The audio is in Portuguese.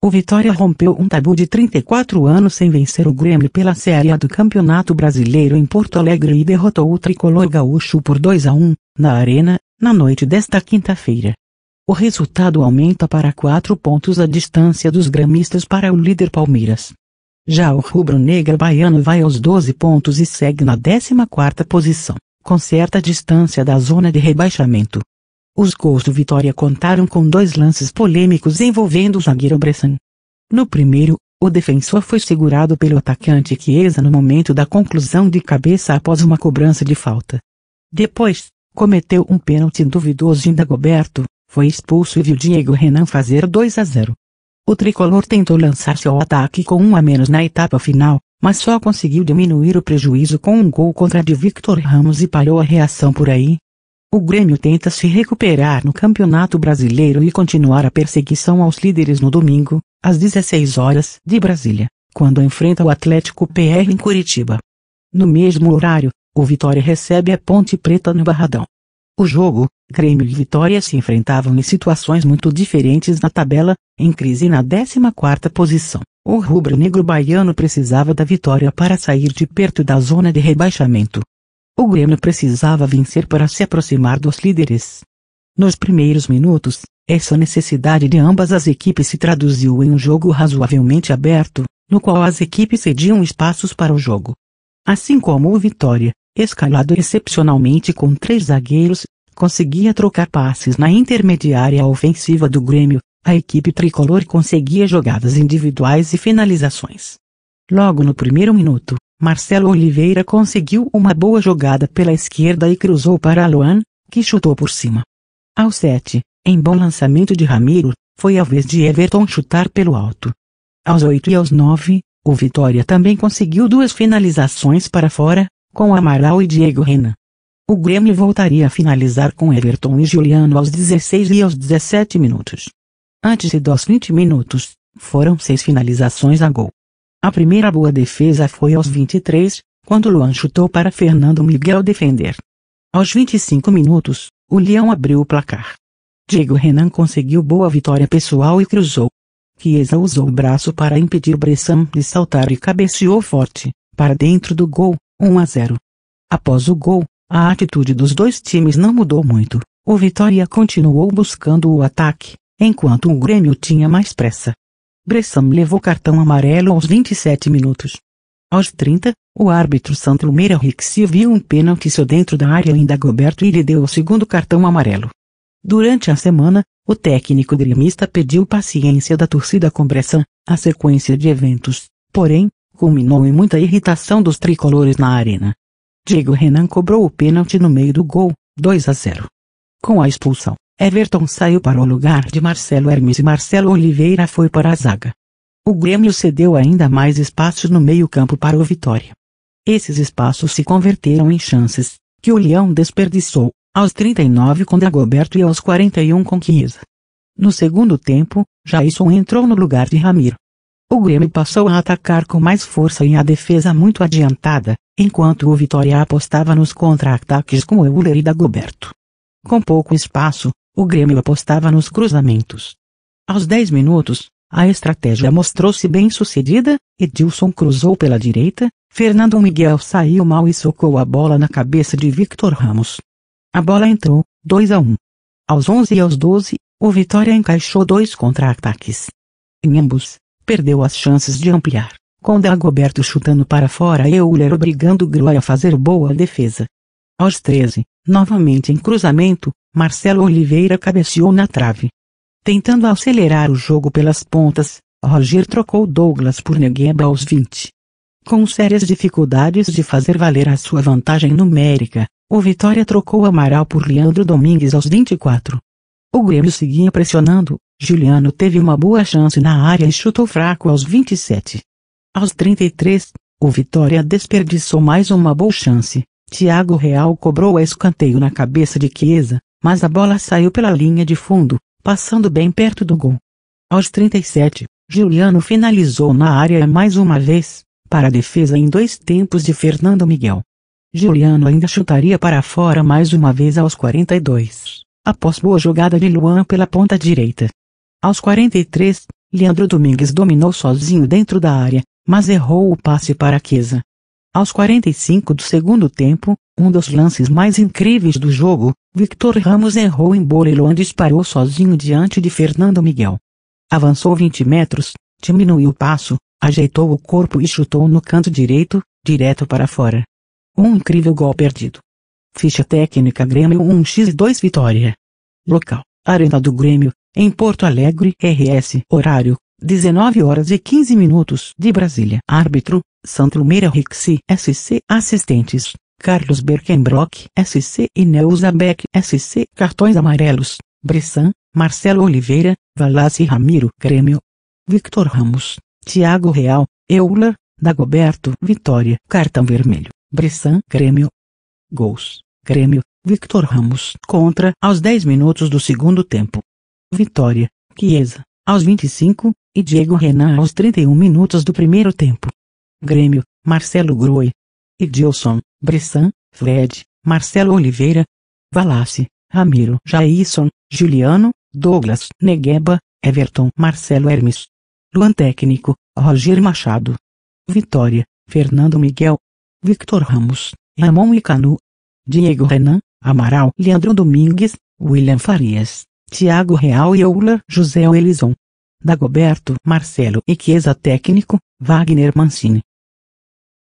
O Vitória rompeu um tabu de 34 anos sem vencer o Grêmio pela Série A do Campeonato Brasileiro em Porto Alegre e derrotou o tricolor gaúcho por 2 a 1, na Arena, na noite desta quinta-feira. O resultado aumenta para 4 pontos a distância dos gramistas para o líder Palmeiras. Já o rubro-negra baiano vai aos 12 pontos e segue na 14ª posição, com certa distância da zona de rebaixamento. Os gols do Vitória contaram com dois lances polêmicos envolvendo o zagueiro Bressan. No primeiro, o defensor foi segurado pelo atacante Chiesa no momento da conclusão de cabeça após uma cobrança de falta. Depois, cometeu um pênalti duvidoso em Dagoberto, foi expulso e viu Diego Renan fazer 2 a 0. O tricolor tentou lançar-se ao ataque com um a menos na etapa final, mas só conseguiu diminuir o prejuízo com um gol contra de Victor Ramos e parou a reação por aí, o Grêmio tenta se recuperar no Campeonato Brasileiro e continuar a perseguição aos líderes no domingo, às 16 horas de Brasília, quando enfrenta o Atlético PR em Curitiba. No mesmo horário, o Vitória recebe a Ponte Preta no Barradão. O jogo, Grêmio e Vitória se enfrentavam em situações muito diferentes na tabela, em crise na 14ª posição. O rubro-negro baiano precisava da vitória para sair de perto da zona de rebaixamento, o Grêmio precisava vencer para se aproximar dos líderes. Nos primeiros minutos, essa necessidade de ambas as equipes se traduziu em um jogo razoavelmente aberto, no qual as equipes cediam espaços para o jogo. Assim como o Vitória, escalado excepcionalmente com três zagueiros, conseguia trocar passes na intermediária ofensiva do Grêmio, a equipe tricolor conseguia jogadas individuais e finalizações. Logo no primeiro minuto, Marcelo Oliveira conseguiu uma boa jogada pela esquerda e cruzou para Luan, que chutou por cima. Ao 7, em bom lançamento de Ramiro, foi a vez de Everton chutar pelo alto. Aos 8 e aos 9, o Vitória também conseguiu duas finalizações para fora, com Amaral e Diego Rena. O Grêmio voltaria a finalizar com Everton e Juliano aos 16 e aos 17 minutos. Antes dos 20 minutos, foram seis finalizações a gol. A primeira boa defesa foi aos 23, quando Luan chutou para Fernando Miguel defender. Aos 25 minutos, o Leão abriu o placar. Diego Renan conseguiu boa vitória pessoal e cruzou. Chiesa usou o braço para impedir Bressan de saltar e cabeceou forte, para dentro do gol, 1 a 0. Após o gol, a atitude dos dois times não mudou muito. O Vitória continuou buscando o ataque, enquanto o Grêmio tinha mais pressa. Bressam levou cartão amarelo aos 27 minutos. Aos 30, o árbitro Santo Lumeira Rixi viu um pênalti seu dentro da área ainda Goberto e lhe deu o segundo cartão amarelo. Durante a semana, o técnico gremista pediu paciência da torcida com Bressan, a sequência de eventos, porém, culminou em muita irritação dos tricolores na arena. Diego Renan cobrou o pênalti no meio do gol, 2 a 0. Com a expulsão, Everton saiu para o lugar de Marcelo Hermes e Marcelo Oliveira foi para a zaga. O Grêmio cedeu ainda mais espaços no meio-campo para o Vitória. Esses espaços se converteram em chances, que o Leão desperdiçou, aos 39 com Dagoberto e aos 41 com Chiesa. No segundo tempo, Jason entrou no lugar de Ramiro. O Grêmio passou a atacar com mais força e a defesa muito adiantada, enquanto o Vitória apostava nos contra-ataques com Euler e Dagoberto. Com pouco espaço, o Grêmio apostava nos cruzamentos. Aos 10 minutos, a estratégia mostrou-se bem sucedida, Edilson cruzou pela direita, Fernando Miguel saiu mal e socou a bola na cabeça de Victor Ramos. A bola entrou, 2 a 1. Aos 11 e aos 12, o Vitória encaixou dois contra-ataques. Em ambos, perdeu as chances de ampliar, com Dagoberto chutando para fora e Euler obrigando Groy a fazer boa defesa. Aos 13, novamente em cruzamento, Marcelo Oliveira cabeceou na trave. Tentando acelerar o jogo pelas pontas, Roger trocou Douglas por Negueba aos 20. Com sérias dificuldades de fazer valer a sua vantagem numérica, o Vitória trocou Amaral por Leandro Domingues aos 24. O Grêmio seguia pressionando, Juliano teve uma boa chance na área e chutou fraco aos 27. Aos 33, o Vitória desperdiçou mais uma boa chance. Thiago Real cobrou a escanteio na cabeça de Chiesa, mas a bola saiu pela linha de fundo, passando bem perto do gol. Aos 37, Juliano finalizou na área mais uma vez, para a defesa em dois tempos de Fernando Miguel. Juliano ainda chutaria para fora mais uma vez aos 42, após boa jogada de Luan pela ponta direita. Aos 43, Leandro Domingues dominou sozinho dentro da área, mas errou o passe para Queza. Aos 45 do segundo tempo, um dos lances mais incríveis do jogo, Victor Ramos errou em Bolelon e disparou sozinho diante de Fernando Miguel. Avançou 20 metros, diminuiu o passo, ajeitou o corpo e chutou no canto direito, direto para fora. Um incrível gol perdido. Ficha técnica Grêmio 1x2 Vitória. Local, Arena do Grêmio, em Porto Alegre, RS, horário, 19 horas e 15 minutos de Brasília. Árbitro, Santo Meira Rixi, SC, assistentes, Carlos Berkenbrock SC e Neuza Beck SC Cartões Amarelos, Bressan, Marcelo Oliveira, Valace Ramiro Grêmio, Victor Ramos, Thiago Real, Euler, Dagoberto Vitória Cartão Vermelho, Bressan Grêmio, Gols, Grêmio, Victor Ramos contra aos 10 minutos do segundo tempo. Vitória, Chiesa, aos 25, e Diego Renan aos 31 minutos do primeiro tempo. Grêmio, Marcelo Groi. Edilson, Bressan, Fred, Marcelo Oliveira, Valace, Ramiro Jaisson, Juliano, Douglas Negueba, Everton Marcelo Hermes. Luan Técnico, Roger Machado. Vitória, Fernando Miguel. Victor Ramos, Ramon e Canu. Diego Renan, Amaral, Leandro Domingues, William Farias, Tiago Real e Euler José Elison. Dagoberto Marcelo e Chiesa Técnico, Wagner Mancini.